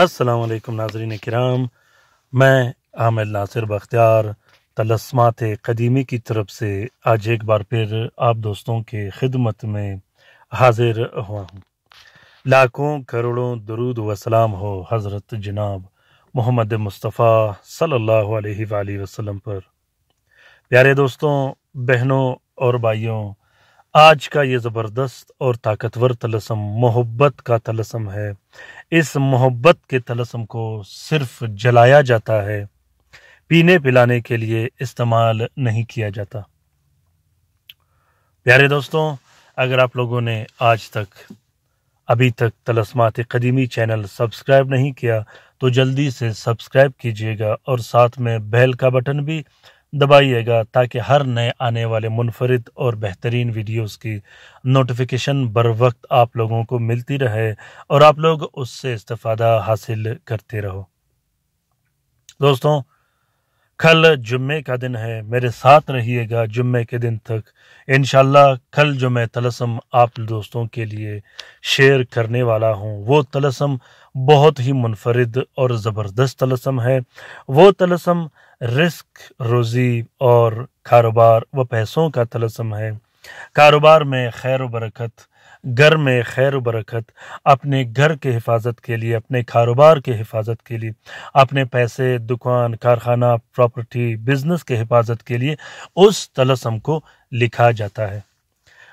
असलकम नाजरीन कराम मैं आमिर नासिर बख्तियार तलस्मात कदीमी की तरफ से आज एक बार फिर आप दोस्तों के खिदमत में हाजिर हुआ हूँ लाखों करोड़ों दरूद वसलाम हो हज़रत जनाब मोहम्मद मुस्तफ़ा सल्लल्लाहु अलैहि वसल्लम पर प्यारे दोस्तों बहनों और भाइयों आज का ये ज़बरदस्त और ताकतवर तलसम मोहब्बत का तलसम है इस मोहब्बत के तलसम को सिर्फ जलाया जाता है पीने पिलाने के लिए इस्तेमाल नहीं किया जाता प्यारे दोस्तों अगर आप लोगों ने आज तक अभी तक तलस्मात कदीमी चैनल सब्सक्राइब नहीं किया तो जल्दी से सब्सक्राइब कीजिएगा और साथ में बेल का बटन भी दबाइएगा ताकि हर नए आने वाले मुनफरद और बेहतरीन वीडियोस की नोटिफिकेशन बर वक्त आप लोगों को मिलती रहे और आप लोग उससे इस्तफादा हासिल करते रहो दोस्तों कल जुम्मे का दिन है मेरे साथ रहिएगा जुम्मे के दिन तक इन कल जो मैं तलसम आप दोस्तों के लिए शेयर करने वाला हूँ वो तलसम बहुत ही मुनफरद और ज़बरदस्त तलसम है वो तलसम रिस्क रोज़ी और कारोबार व पैसों का तलसम है कारोबार में खैर बरकत घर में खैर बरकत अपने घर के हिफाजत के लिए अपने कारोबार के हिफाजत के लिए अपने पैसे दुकान कारखाना प्रॉपर्टी बिजनेस के हिफाजत के लिए उस तलसम को लिखा जाता है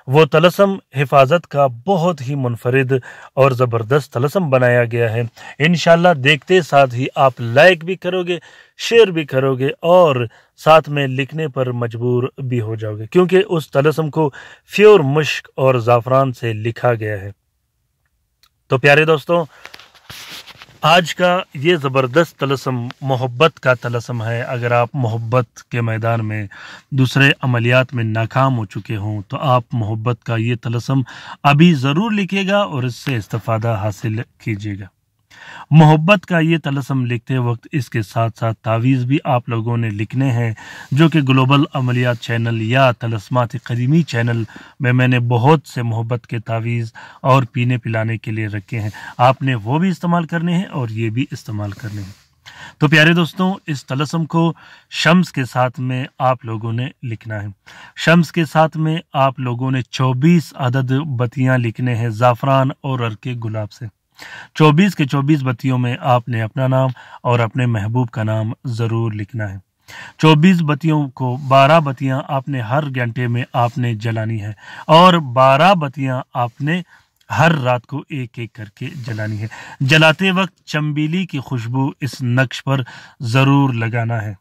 वो तलसम हिफाजत का बहुत ही मुनफरद और ज़बरदस्त तलसम बनाया गया है इन देखते साथ ही आप लाइक भी करोगे शेयर भी करोगे और साथ में लिखने पर मजबूर भी हो जाओगे क्योंकि उस तलसम को फ्योर मुश्क और ज़ाफ़रान से लिखा गया है तो प्यारे दोस्तों आज का ये ज़बरदस्त तलसम मोहब्बत का तलसम है अगर आप मोहब्बत के मैदान में दूसरे अमलियात में नाकाम हो चुके हों तो आप मोहब्बत का ये तलसम अभी ज़रूर लिखिएगा और इससे इस्तफ़ादा हासिल कीजिएगा मोहब्बत का ये तलसम लिखते वक्त इसके साथ साथ तावीज़ भी आप लोगों ने लिखने हैं जो कि ग्लोबल अमलियात चैनल या तलसमात कदीमी चैनल में मैंने बहुत से मोहब्बत के तावीज़ और पीने पिलाने के लिए रखे हैं आपने वो भी इस्तेमाल करने हैं और ये भी इस्तेमाल करने हैं तो प्यारे दोस्तों इस तलसम को शम्स के साथ में आप लोगों ने लिखना है शम्स के साथ में आप लोगों ने 24 अदद बतियां लिखने हैं ज़ाफ़रान और अरके गुलाब से 24 के 24 बत्तियों में आपने अपना नाम और अपने महबूब का नाम ज़रूर लिखना है चौबीस बत्तियों को बारह बत्तियां आपने हर घंटे में आपने जलानी है और बारह बत्तियां आपने हर रात को एक एक करके जलानी है जलाते वक्त चम्बीली की खुशबू इस नक्श पर ज़रूर लगाना है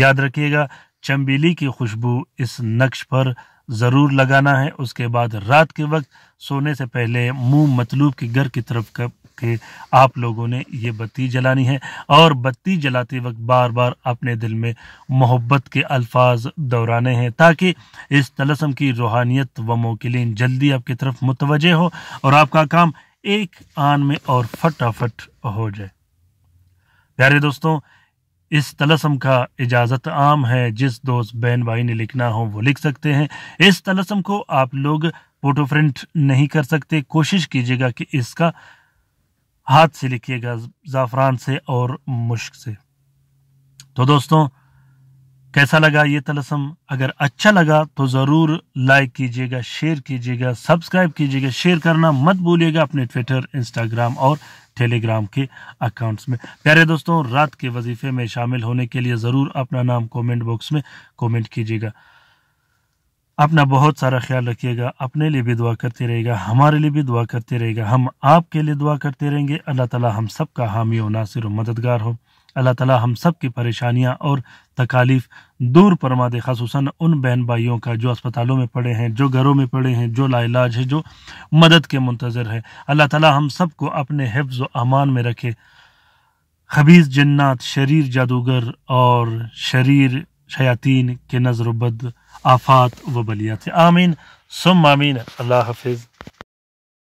याद रखिएगा चम्बीली की खुशबू इस नक्श पर ज़रूर लगाना है उसके बाद रात के वक्त सोने से पहले मुंह मतलूब के घर की तरफ कर के आप लोगों ने ये बत्ती जलानी है और बत्ती जलाते वक्त बार बार अपने दिल में मोहब्बत के अल्फाज दोहराने हैं ताकि इस तलसम की रूहानियत व मोकिलीन जल्दी आपकी तरफ मुतवजे हो और आपका काम एक आन में और फटाफट हो जाए प्यारे दोस्तों इस तलसम का इजाज़त आम है जिस दोस्त बहन भाई ने लिखना हो वो लिख सकते हैं इस तलसम को आप लोग फोटो प्रिंट नहीं कर सकते कोशिश कीजिएगा कि इसका हाथ से लिखिएगा ज़ाफ़रान से और मुश्क से तो दोस्तों कैसा लगा ये तलसम अगर अच्छा लगा तो ज़रूर लाइक कीजिएगा शेयर कीजिएगा सब्सक्राइब कीजिएगा शेयर करना मत भूलिएगा अपने ट्विटर इंस्टाग्राम और टेलीग्राम के अकाउंट्स में प्यारे दोस्तों रात के वजीफे में शामिल होने के लिए ज़रूर अपना नाम कमेंट बॉक्स में कमेंट कीजिएगा अपना बहुत सारा ख्याल रखिएगा अपने लिए भी दुआ करते रहेगा हमारे लिए भी दुआ करते रहेगा हम आपके लिए दुआ करते रहेंगे अल्लाह ताला हम सब का हामी और नासिर और मददगार हो अल्लाह ताला हम सब की परेशानियाँ और तकालीफ दूर फरमा दे खसूस उन बहन भाइयों का जो अस्पतालों में पड़े हैं जो घरों में पड़े हैं जो लाइलाज है जो मदद के मुंतज़र है अल्लाह ताला हम सबको अपने हिफ्ज़ अमान में रखे खबीज जन्नात शरीर जादूगर और शरीर शयातीन के नज़रबद आफ़ात व बलियात आमीन सुम आमीन अल्लाह हाफिज़